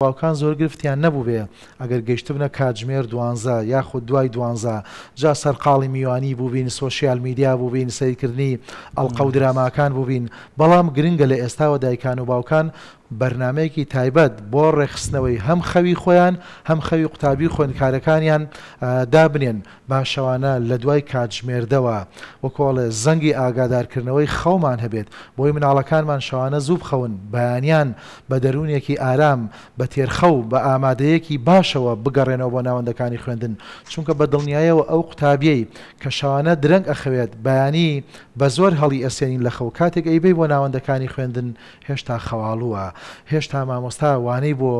باوکان زۆر گرفتیان نەبوو بێ ئەگەر گەیشتبنە کاتژمێر دوانزە یاخود دوای دوانزە جا سەرقاڵی میوانی بووبین سوۆسیال میدیا بووبین سیرکردنی ئەڵقە و دراماکان بووبین بەڵام گرنگە لە ئێستاوە دایکان و باوکان بەرنمەیەکی تایبەت بۆ ڕێخستنەوەی هەم خەوی خۆیان هەم خەوی قوتابی خوێندکارەکانیان دابنێن باشەوانە لە دوای کاتژمێردەوە وەکۆڵێ زەنگی ئاگادارکردنەوەی خەومان هەبێت بۆی مناڵەکانمان شەوانە زوو بخەون بەیانیان بە دەرونێکی ئارام بە بە تێرخە و بە ئامادەیەکی باشەوە بگەڕێنەوە بۆ ناوەندەکانی خوێندن چونکە بە دڵنیایەوە ئەو قوتابیەی کە شەوانە درەنگ ئەخەوێت بەیانی بە زۆر هەڵی ئەسێنین لە خەو کاتێک ئەیبی بۆ ناوەندەکانی خوێندن هێشتا خەواڵووە هێشتا مامۆستا وانەی بۆ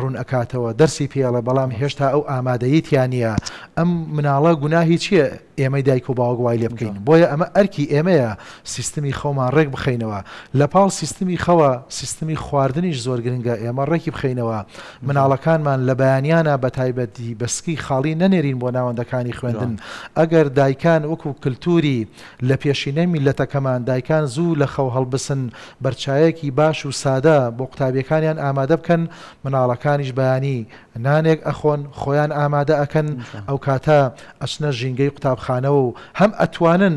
ڕوون ئەکاتەوە دەرسی پێڵە بەڵام هێشتا ئەو ئامادەیتیان نییە ئەم مناڵە گوناهی چییە ئێمە دایک و باوەگوای لێ بکەین بۆیە ئەمە ئەرکی ئێمەیە سیستمی خەومان ڕێک بخینەوە لە پاڵ سیستمی خەوە سیستمی خواردنیش زۆر گرنگە ئێمە ڕێکی بخین بکەینەوە مناڵەکانمان لە بەیانیانە بە تایبەتی بەسکی خاڵی نەنێرین بۆ ناوەندەکانی خوێندن ئەگەر دایکان وەکو کللتوری لە پێشینە میلەتەکەمان دایکان زوو لە خەو هەڵبسن بەرچایەکی باش و سادە بۆ قوتابیەکانیان ئامادە بکەن مناڵەکانیش بەیانی نانێک ئەخۆن خۆیان ئامادە ئەکەن ئەو کاتە ئەچنە ژینگەی قوتابخانەوە و هەم ئەتوانن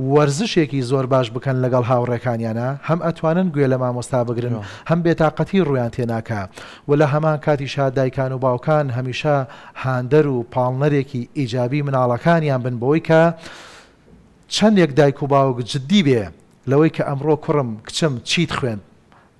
وەرزشێکی زۆر باش بکەن لەگەڵ هاوڕێکانیانە هەم ئەتوانن گوێ لە مامۆستا بگرن هەم بێتاقەتی ڕویان تێناکە و لە هەمان کاتیشا دایکان و باوکان هەمیشە هاندەر و پاڵنەرێکی ئیجابی مناڵەکانیان بن بۆی کە چەندێک دایک و باوک جددی بێ لەوەی کە ئەمڕۆ کوڕم کچم چیت خوێن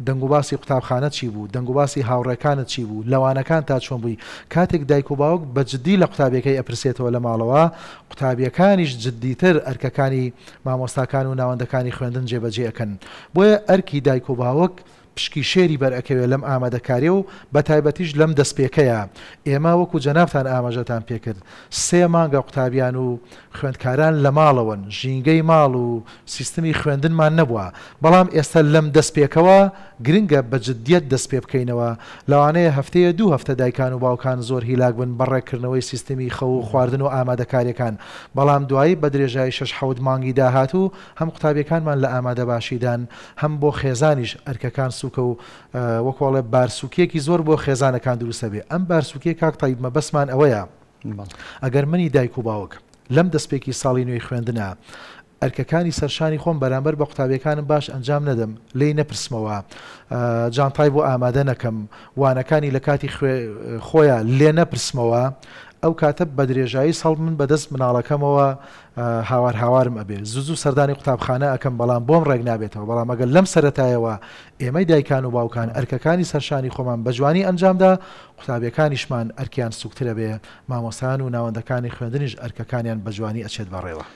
دەنگوباسی قوتابخانە چی بوو دەنگوباسی هاوڕەکانت چی بوو لەوانەکان تا چۆن بووی کاتێک دایک و باوک بە جددی لە قوتابەکەی ئەپرسێتەوە لە ماڵەوە قوتابیەکانیش جددیتر ئەرکەکانی مامۆستاکان و ناوەندەکانی خوێندن جێبەجێەکەن بۆیە ئەرکی دایک و باوک پشکی شێری بەرەکەوێت لەم ئامادەکاری و بە تایبەتیش لەم دەستپێکەیە ئێمە وەکو جەنابان ئاماژەتان پێکرد سێ مانگە قوتابیان و خوێندکاران لە ماڵەوەن ژینگەی ماڵ و سیستمی خوێندنمان نەبووە بەڵام ئێستا لەم دەستپێکەوە گرنگە بە جدیت دەست پێ بکەینەوە لەوانەیە هەفتەیە دوو هەفتە دایکان و باوکان زۆر هیلاک بن بەڕێکردنەوەی سیستمی خە و خواردن و ئامادەکاریەکان بەڵام دوایی بە درێژای شش حەوت مانگی داهات و هەم قوتابیەکانمان لە ئامادەباشیدان هەم بۆ خێزانیش ئەرکەکان بارسووکە و وەکوڵێ بارسوکێکی زۆر بۆ خێزانەکان دروستە بێ ئەم بارسوکێک کاک تایبمە بەسمان ئەوەیە ئەگەر منی دایک و باوک لەم دەستپێکی ساڵی نوێی خوێندنە ئەرکەکانی سەرشانی خۆم بەرامبەر بە قوتابیەکانم باش ئەنجام نەدەم لی نەپرسمەوە جانتای بۆ ئامادە نەکەم وانەکانی لە کاتی خۆیان لێ نەپرسمەوە ئەو کاتە بە درێژایی سەڵ من بەدەست مناڵەکەمەوە هاوار هاوارم ئەبێ زوو سەردانی قوتابخانە ئەەکەم بەڵام بۆم ڕێک نابێتەوە بەڵام ئەگەر لەم سەتایەوە ئێمەی دایکان و باوکان ئەرکەکانی سەرشانی خۆمان بە جوانی ئەنجامدا قوتابیەکانیشمان ئەرکیان سوکترە بێ مامۆسان و ناوەندەکانی خوێندنیش ئەرکەکانیان بە جوانی ئەچێت بەڕێوە.